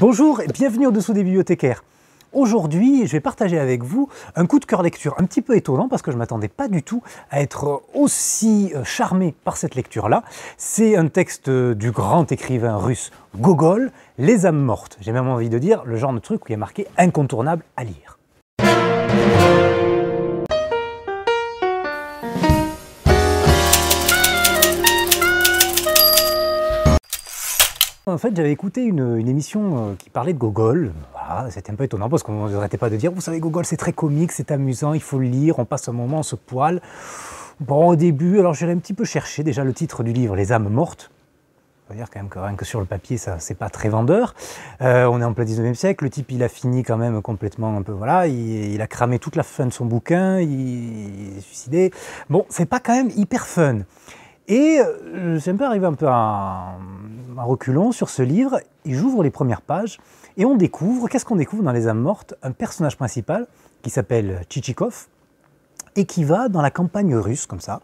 Bonjour et bienvenue au-dessous des bibliothécaires. Aujourd'hui, je vais partager avec vous un coup de cœur lecture un petit peu étonnant parce que je ne m'attendais pas du tout à être aussi euh, charmé par cette lecture-là. C'est un texte euh, du grand écrivain russe Gogol, Les âmes mortes. J'ai même envie de dire le genre de truc où il y marqué incontournable à lire. en fait, j'avais écouté une, émission euh, qui parlait de Gogol. Ah, c'était un peu étonnant parce qu'on n'arrêtait pas de dire, vous savez, Gogol, c'est très comique, c'est amusant, il faut le lire, on passe un moment, on se poil. Bon, au début, alors j'ai un petit peu cherché déjà le titre du livre, Les âmes mortes. On dire quand même que rien que sur le papier, ça, c'est pas très vendeur. Euh, on est en plein 19e siècle, le type, il a fini quand même complètement un peu, voilà, il, a cramé toute la fin de son bouquin, il, est suicidé. Bon, c'est pas quand même hyper fun. Et je euh, c'est un peu arrivé un peu à reculons sur ce livre j'ouvre les premières pages et on découvre, qu'est-ce qu'on découvre dans Les âmes mortes Un personnage principal qui s'appelle Tchitchikov, et qui va dans la campagne russe comme ça,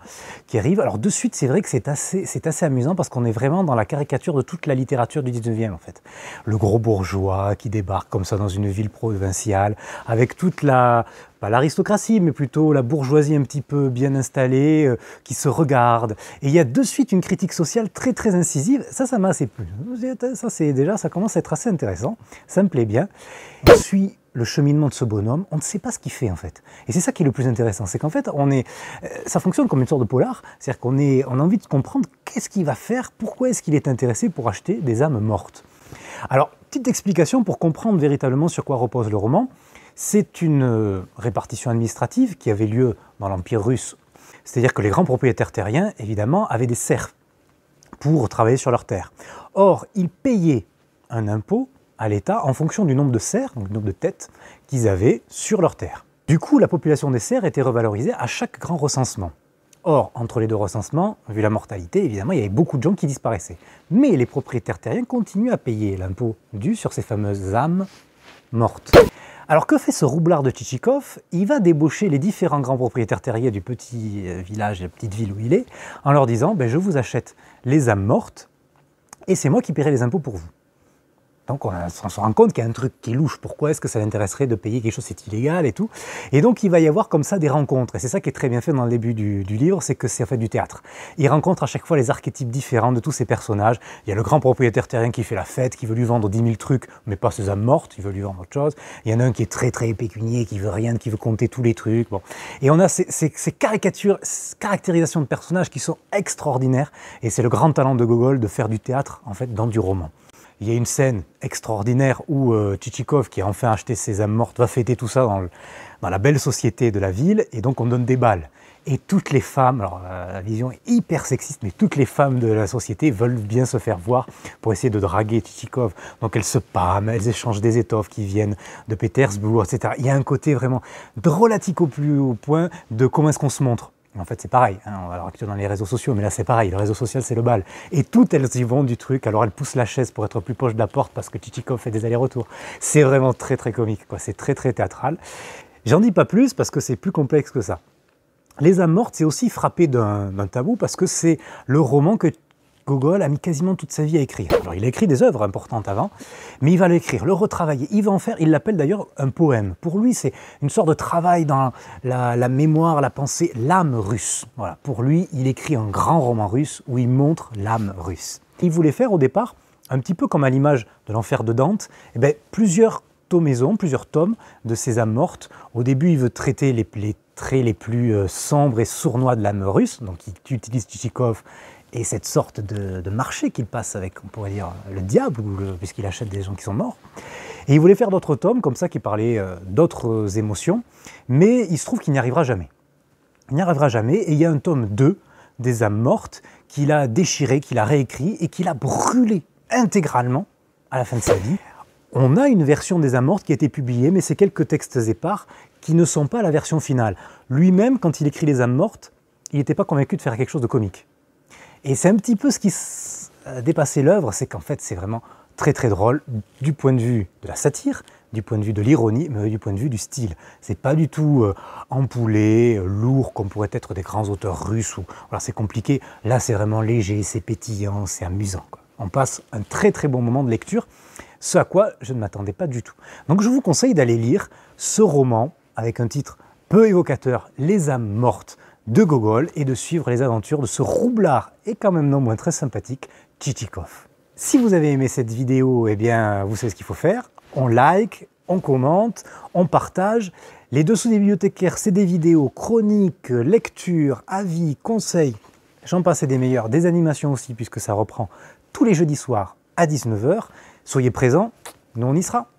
qui arrive. Alors de suite, c'est vrai que c'est assez, c'est assez amusant parce qu'on est vraiment dans la caricature de toute la littérature du 19e en fait. Le gros bourgeois qui débarque comme ça dans une ville provinciale avec toute la pas l'aristocratie, mais plutôt la bourgeoisie un petit peu bien installée, euh, qui se regarde. Et il y a de suite une critique sociale très très incisive. Ça, ça m'a assez plu. Ça, c'est déjà, ça commence à être assez intéressant. Ça me plaît bien. Je suis le cheminement de ce bonhomme, on ne sait pas ce qu'il fait en fait. Et c'est ça qui est le plus intéressant, c'est qu'en fait, on est, euh, ça fonctionne comme une sorte de polar, c'est-à-dire qu'on est, on a envie de comprendre qu'est-ce qu'il va faire, pourquoi est-ce qu'il est intéressé pour acheter des âmes mortes. Alors, petite explication pour comprendre véritablement sur quoi repose le roman. C'est une euh, répartition administrative qui avait lieu dans l'Empire russe. C'est-à-dire que les grands propriétaires terriens, évidemment, avaient des serfs pour travailler sur leurs terres. Or, ils payaient un impôt à l'État en fonction du nombre de serfs, donc du nombre de têtes, qu'ils avaient sur leur terre. Du coup, la population des serres était revalorisée à chaque grand recensement. Or, entre les deux recensements, vu la mortalité, évidemment, il y avait beaucoup de gens qui disparaissaient. Mais les propriétaires terriens continuent à payer l'impôt dû sur ces fameuses âmes mortes. Alors que fait ce roublard de Tchitchikov Il va débaucher les différents grands propriétaires terriers du petit euh, village, la petite ville où il est, en leur disant ben, Je vous achète les âmes mortes et c'est moi qui paierai les impôts pour vous. Donc on, se rend compte qu'il y a un truc qui louche. Pourquoi est-ce que ça l'intéresserait de payer quelque chose C'est illégal et tout. Et donc il va y avoir comme ça des rencontres. Et c'est ça qui est très bien fait dans le début du, livre, c'est que c'est en fait du théâtre. Il rencontre à chaque fois les archétypes différents de tous ces personnages. Il y a le grand propriétaire terrien qui fait la fête, qui veut lui vendre 10 000 trucs, mais pas ses âmes mortes, il veut lui vendre autre chose. Il y en a un qui est très très pécunier, qui veut rien, qui veut compter tous les trucs. Et on a ces, caricatures, ces caractérisations de personnages qui sont extraordinaires. Et c'est le grand talent de Gogol de faire du théâtre en fait dans du roman. Il y a une scène extraordinaire où Tchitchikov, euh, qui a enfin acheté ses âmes mortes, va fêter tout ça dans, la belle société de la ville, et donc on donne des balles. Et toutes les femmes, alors euh, la vision est hyper sexiste, mais toutes les femmes de la société veulent bien se faire voir pour essayer de draguer Tchitchikov. Donc elles se pâment, elles échangent des étoffes qui viennent de Pétersbourg, etc. Il y a un côté vraiment drôlatique au plus haut point de comment est-ce qu'on se montre. En fait, c'est pareil. Hein. Alors, actuellement, dans les réseaux sociaux, mais là, c'est pareil. Le réseau social, c'est le bal. Et toutes, elles y vont du truc. Alors, elles poussent la chaise pour être plus proche de la porte parce que Tchitchikov fait des allers-retours. C'est vraiment très, très comique. Quoi. C'est très, très théâtral. J'en dis pas plus parce que c'est plus complexe que ça. Les âmes mortes, c'est aussi frappé d'un tabou parce que c'est le roman que Gogol a mis quasiment toute sa vie à écrire. il a écrit des œuvres importantes avant, mais il va l'écrire, le retravailler, il va en faire, il l'appelle d'ailleurs un poème. Pour lui, c'est une sorte de travail dans la, mémoire, la pensée, l'âme russe. Voilà. Pour lui, il écrit un grand roman russe où il montre l'âme russe. Il voulait faire au départ, un petit peu comme à l'image de l'enfer de Dante, eh ben, plusieurs tomaisons, plusieurs tomes de ses âmes mortes. Au début, il veut traiter les, les traits les plus euh, sombres et sournois de l'âme russe, donc il utilise Tchitchikov et cette sorte de, marché qu'il passe avec, on pourrait dire, le diable, puisqu'il achète des gens qui sont morts. Et il voulait faire d'autres tomes, comme ça, qui parlaient euh, d'autres euh, émotions, mais il se trouve qu'il n'y arrivera jamais. Il n'y arrivera jamais, et il y a un tome 2 des âmes mortes qu'il a déchiré, qu'il a réécrit, et qu'il a brûlé intégralement à la fin de sa vie. On a une version des âmes mortes qui a été publiée, mais c'est quelques textes épars qui ne sont pas la version finale. Lui-même, quand il écrit les âmes mortes, il n'était pas convaincu de faire quelque chose de comique. Et c'est un petit peu ce qui a dépassé l'œuvre, c'est qu'en fait c'est vraiment très très drôle du point de vue de la satire, du point de vue de l'ironie, mais du point de vue du style. C'est pas du tout euh, ampoulé, euh, lourd comme pourraient être des grands auteurs russes. Ou... c'est compliqué. Là, c'est vraiment léger, c'est pétillant, c'est amusant. On passe un très très bon moment de lecture, ce à quoi je ne m'attendais pas du tout. Donc, je vous conseille d'aller lire ce roman avec un titre peu évocateur, Les âmes mortes de Gogol et de suivre les aventures de ce roublard et quand même non moins très sympathique, Tchitchikov. Si vous avez aimé cette vidéo, eh bien, vous savez ce qu'il faut faire. On like, on commente, on partage. Les dessous des bibliothécaires, c'est des vidéos, chroniques, lectures, avis, conseils. J'en passe des meilleurs, des animations aussi, puisque ça reprend tous les jeudis soirs à 19h. Soyez présents, nous on y sera.